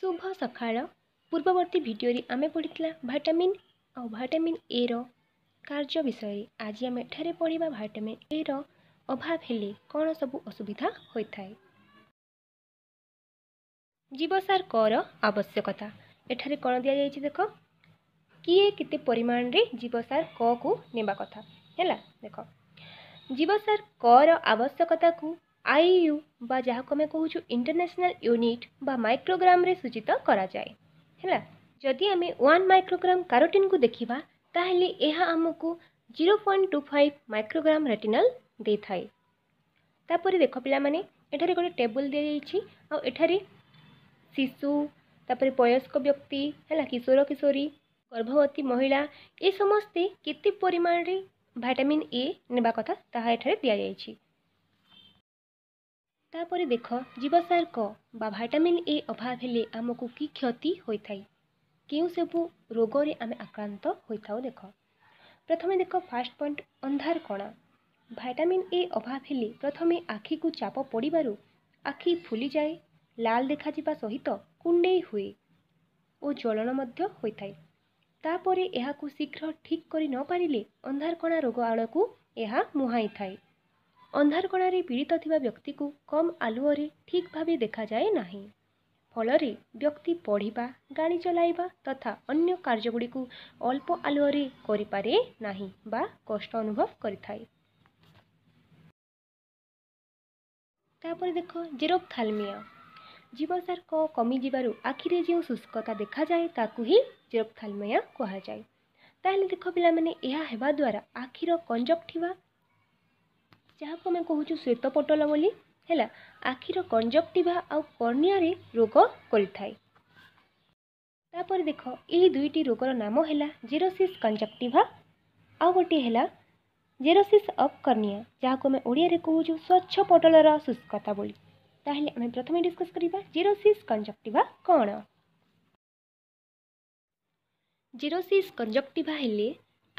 শুভ সকাল পূর্ববর্তী ভিডিওরে আমি পড়ি ভাইটামিন আউ ভাইটামিন এ কার্য বিষয়ে আজ আমি এখানে পড়া ভাইটামিন এ অভাব হলে কোণ সব অসুবিধা হয়ে থাকে জীবসার কর আবশ্যকতা এখানে কোণ দিয়া যাই দেখ কি কত পরিমাণে জীবসার ক কু নেওয়া কথা হল দেখ জীবসার কর আবশ্যকতা आईयू जहाँ आम कह इंटरनेशनल यूनिट बा माइक्रोग्राम रे सूचित कराए जदि आम वन माइक्रोग्राम कारोटीन को देखा तेल यह आमको zero point two five microgram retinal दे थाए तापर देख पाने गोटे टेबुल दि जाइए आठ शिशु तापर वयस्क व्यक्ति है किशोर किशोरी गर्भवती महिला ये समस्ते केमाण में भाइटामिन ए ने कथा ताठार दि जाएगी ତାପରେ ଦେଖ ଜୀବସାର କ ବା ଭାଇଟାମିନ୍ ଏ ଅଭାବ ହେଲେ ଆମକୁ କି କ୍ଷତି ହୋଇଥାଏ କେଉଁ ସବୁ ରୋଗରେ ଆମେ ଆକ୍ରାନ୍ତ ହୋଇଥାଉ ଦେଖ ପ୍ରଥମେ ଦେଖ ଫାର୍ଷ୍ଟ ପଏଣ୍ଟ ଅନ୍ଧାର କଣା ଭାଇଟାମିନ୍ ଏ ଅଭାବ ହେଲେ ପ୍ରଥମେ ଆଖିକୁ ଚାପ ପଡ଼ିବାରୁ ଆଖି ଫୁଲିଯାଏ ଲାଲ ଦେଖାଯିବା ସହିତ କୁଣ୍ଡେଇ ହୁଏ ଓ ଜ୍ୱଳନ ମଧ୍ୟ ହୋଇଥାଏ ତାପରେ ଏହାକୁ ଶୀଘ୍ର ଠିକ୍ କରି ନ ପାରିଲେ ଅନ୍ଧାରକଣା ରୋଗ ଆଡ଼କୁ ଏହା ମୁହାଁଇଥାଏ ଅନ୍ଧାରକଣାରେ ପୀଡ଼ିତ ଥିବା ବ୍ୟକ୍ତିକୁ କମ୍ ଆଲୁଅରେ ଠିକ୍ ଭାବେ ଦେଖାଯାଏ ନାହିଁ ଫଳରେ ବ୍ୟକ୍ତି ପଢ଼ିବା ଗାଡ଼ି ଚଲାଇବା ତଥା ଅନ୍ୟ କାର୍ଯ୍ୟଗୁଡ଼ିକୁ ଅଳ୍ପ ଆଲୁଅରେ କରିପାରେ ନାହିଁ ବା କଷ୍ଟ ଅନୁଭବ କରିଥାଏ ତାପରେ ଦେଖ ଜେରୋପ୍ଥାଲମିଆ ଜୀବସାର୍କ କମିଯିବାରୁ ଆଖିରେ ଯେଉଁ ଶୁଷ୍କତା ଦେଖାଯାଏ ତାକୁ ହିଁ ଜେରୋପ୍ଥାଲମିଆ କୁହାଯାଏ ତାହେଲେ ଦେଖ ପିଲାମାନେ ଏହା ହେବା ଦ୍ୱାରା ଆଖିର କଞ୍ଜକ୍ଟିଭା ଯାହାକୁ ଆମେ କହୁଛୁ ଶ୍ୱେତପଟଳ ବୋଲି ହେଲା ଆଖିର କଞ୍ଜକ୍ଟିଭା ଆଉ କର୍ଣ୍ଣିଆରେ ରୋଗ କରିଥାଏ ତାପରେ ଦେଖ ଏହି ଦୁଇଟି ରୋଗର ନାମ ହେଲା ଜେରୋସିସ୍ କଞ୍ଜକ୍ଟିଭା ଆଉ ଗୋଟିଏ ହେଲା ଜେରୋସିସ୍ ଅଫ୍ କର୍ଣ୍ଣିଆ ଯାହାକୁ ଆମେ ଓଡ଼ିଆରେ କହୁଛୁ ସ୍ୱଚ୍ଛ ପଟଳର ଶୁଷ୍କତା ବୋଲି ତାହେଲେ ଆମେ ପ୍ରଥମେ ଡିସ୍କସ୍ କରିବା ଜେରୋସିସ୍ କଞ୍ଜକ୍ଟିଭା କ'ଣ ଜେରୋସିସ୍ କଞ୍ଜକ୍ଟିଭା ହେଲେ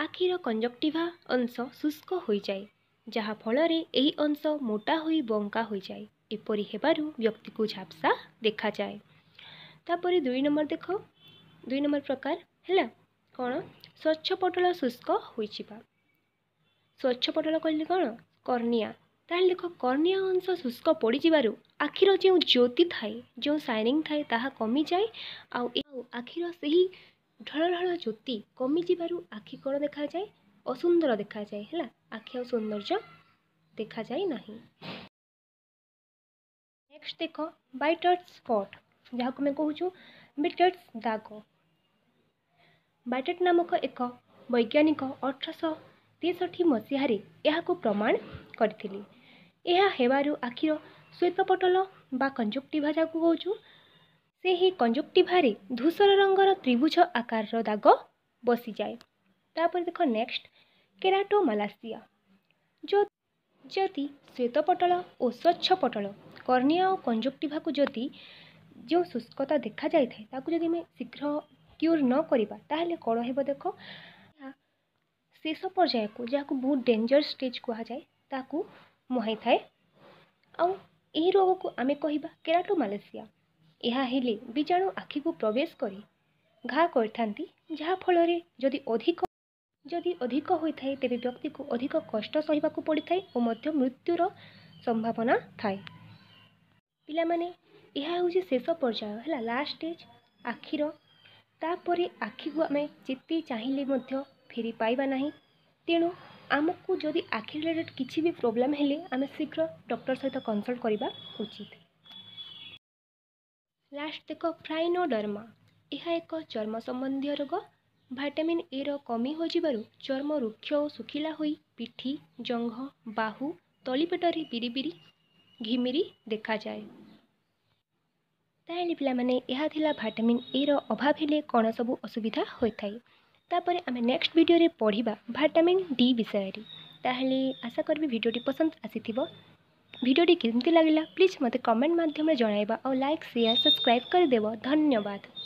ଆଖିର କଞ୍ଜକ୍ଟିଭା ଅଂଶ ଶୁଷ୍କ ହୋଇଯାଏ ଯାହାଫଳରେ ଏହି ଅଂଶ ମୋଟା ହୋଇ ବଙ୍କା ହୋଇଯାଏ ଏପରି ହେବାରୁ ବ୍ୟକ୍ତିକୁ ଝାପ୍ସା ଦେଖାଯାଏ ତାପରେ ଦୁଇ ନମ୍ବର ଦେଖ ଦୁଇ ନମ୍ବର ପ୍ରକାର ହେଲା କ'ଣ ସ୍ୱଚ୍ଛ ପଟଳ ଶୁଷ୍କ ହୋଇଯିବା ସ୍ୱଚ୍ଛ ପଟଳ କହିଲେ କ'ଣ କର୍ଣ୍ଣିଆ ତାହେଲେ ଦେଖ କର୍ଣ୍ଣିଆ ଅଂଶ ଶୁଷ୍କ ପଡ଼ିଯିବାରୁ ଆଖିର ଯେଉଁ ଜ୍ୟୋତି ଥାଏ ଯେଉଁ ସାଇନିଂ ଥାଏ ତାହା କମିଯାଏ ଆଉ ଆଖିର ସେହି ଢଳ ଢଳ ଜ୍ୟୋତି କମିଯିବାରୁ ଆଖି କ'ଣ ଦେଖାଯାଏ ଅସୁନ୍ଦର ଦେଖାଯାଏ ହେଲା ଆଖି ଆଉ ସୌନ୍ଦର୍ଯ୍ୟ ଦେଖାଯାଏ ନାହିଁ ନେକ୍ସଟ ଦେଖ ବାଇଟର୍ଟ ସ୍ପଟ୍ ଯାହାକୁ ଆମେ କହୁଛୁ ବିଟର୍ଟ୍ସ ଦାଗ ବାଇଟର୍ଟ ନାମକ ଏକ ବୈଜ୍ଞାନିକ ଅଠରଶହ ତେଷଠି ମସିହାରେ ଏହାକୁ ପ୍ରମାଣ କରିଥିଲେ ଏହା ହେବାରୁ ଆଖିର ଶ୍ୱେତପଟଲ ବା କଞ୍ଜୁକ୍ଟିଭା ଯାହାକୁ କହୁଛୁ ସେହି କଞ୍ଜୁକ୍ଟିଭାରେ ଧୂସର ରଙ୍ଗର ତ୍ରିଭୁଜ ଆକାରର ଦାଗ ବସିଯାଏ তারপরে দেখো নেক্সট কেরাটোমালাসিয়া ଯଦି ଶ୍ୱେତପଟଳ ଓ ସ୍ୱଚ୍ଛ ପଟଳ କର୍ଣ୍ଣିଆ ଓ କଞ୍ଜକ୍ଟିଭାକୁ ଯଦି ଯେଉଁ ଶୁଷ୍କତା ଦେଖାଯାଇଥାଏ ତାକୁ ଯଦି ଆମେ ଶୀଘ୍ର କ୍ୟୁର୍ ନ କରିବା ତାହେଲେ କ'ଣ ହେବ ଦେଖ ଶେଷ ପର୍ଯ୍ୟାୟକୁ ଯାହାକୁ ବହୁତ ଡେଞ୍ଜର ଷ୍ଟେଜ୍ କୁହାଯାଏ ତାକୁ ମୁହାଇଥାଏ ଆଉ ଏହି ରୋଗକୁ ଆମେ କହିବା କେରାଟୋ ମାଲେସିଆ ଏହା ହେଲେ ବୀଜାଣୁ ଆଖିକୁ ପ୍ରବେଶ କରି ଘା କରିଥାନ୍ତି ଯାହାଫଳରେ ଯଦି ଅଧିକ ଯଦି ଅଧିକ ହୋଇଥାଏ ତେବେ ବ୍ୟକ୍ତିକୁ ଅଧିକ କଷ୍ଟ ସହିବାକୁ ପଡ଼ିଥାଏ ଓ ମଧ୍ୟ ମୃତ୍ୟୁର ସମ୍ଭାବନା ଥାଏ ପିଲାମାନେ ଏହା ହେଉଛି ଶେଷ ପର୍ଯ୍ୟାୟ ହେଲା ଲାଷ୍ଟ ଷ୍ଟେଜ୍ ଆଖିର ତାପରେ ଆଖିକୁ ଆମେ ଯେତେ ଚାହିଁଲେ ମଧ୍ୟ ଫେରି ପାଇବା ନାହିଁ ତେଣୁ ଆମକୁ ଯଦି ଆଖି ରିଲେଟେଡ଼୍ କିଛି ବି ପ୍ରୋବ୍ଲେମ୍ ହେଲେ ଆମେ ଶୀଘ୍ର ଡକ୍ଟର ସହିତ କନସଲ୍ଟ କରିବା ଉଚିତ ଲାଷ୍ଟ ଦେଖ ଫ୍ରାଇନୋଡର୍ମା ଏହା ଏକ ଚର୍ମ ସମ୍ବନ୍ଧୀୟ ରୋଗ ଭାଇଟାମିନ୍ ଏର କମି ହୋଇଯିବାରୁ ଚର୍ମ ରୁକ୍ଷ ଓ ଶୁଖିଲା ହୋଇ ପିଠି ଜଙ୍ଘ ବାହୁ ତଳିପେଟରେ ବିରିବିରି ଘିମିରି ଦେଖାଯାଏ ତାହେଲେ ପିଲାମାନେ ଏହା ଥିଲା ଭାଇଟାମିନ୍ ଏର ଅଭାବ ହେଲେ କ'ଣ ସବୁ ଅସୁବିଧା ହୋଇଥାଏ ତାପରେ ଆମେ ନେକ୍ସଟ ଭିଡ଼ିଓରେ ପଢ଼ିବା ଭାଇଟାମିନ୍ ଡି ବିଷୟରେ ତାହେଲେ ଆଶା କରିବି ଭିଡ଼ିଓଟି ପସନ୍ଦ ଆସିଥିବ ଭିଡ଼ିଓଟି କେମିତି ଲାଗିଲା ପ୍ଲିଜ୍ ମୋତେ କମେଣ୍ଟ ମାଧ୍ୟମରେ ଜଣାଇବା ଆଉ ଲାଇକ୍ ସେୟାର ସବସ୍କ୍ରାଇବ୍ କରିଦେବ ଧନ୍ୟବାଦ